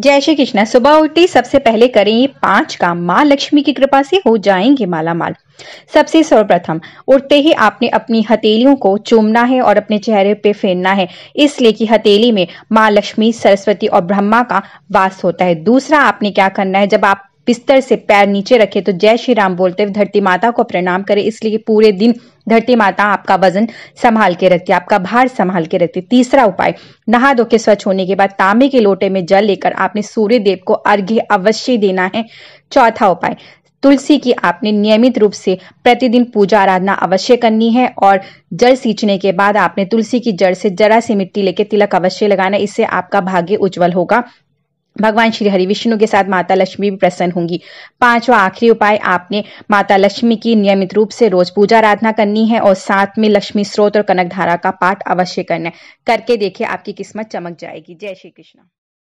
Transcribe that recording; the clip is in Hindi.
जय श्री कृष्णा सुबह उठते सबसे पहले करें ये पांच काम माँ लक्ष्मी की कृपा से हो जाएंगे माला माल सबसे सर्वप्रथम उठते ही आपने अपनी हथेलियों को चूमना है और अपने चेहरे पे फेरना है इसलिए कि हथेली में माँ लक्ष्मी सरस्वती और ब्रह्मा का वास होता है दूसरा आपने क्या करना है जब आप बिस्तर से पैर नीचे रखे तो जय श्री राम बोलते हुए धरती माता को प्रणाम करें इसलिए पूरे दिन धरती माता आपका वजन संभाल के रखती आपका भार संभाल के रखती है तीसरा उपाय नहा धो के स्वच्छ होने के बाद तांबे के लोटे में जल लेकर आपने सूर्य देव को अर्घ्य अवश्य देना है चौथा उपाय तुलसी की आपने नियमित रूप से प्रतिदिन पूजा आराधना अवश्य करनी है और जल सींचने के बाद आपने तुलसी की जड़ से जरा सी मिट्टी लेके तिलक अवश्य लगाना इससे आपका भाग्य उज्जवल होगा भगवान श्री हरि विष्णु के साथ माता लक्ष्मी भी प्रसन्न होंगी पांचवा आखिरी उपाय आपने माता लक्ष्मी की नियमित रूप से रोज पूजा आराधना करनी है और साथ में लक्ष्मी स्रोत और कनक धारा का पाठ अवश्य करना है करके देखिए आपकी किस्मत चमक जाएगी जय श्री कृष्ण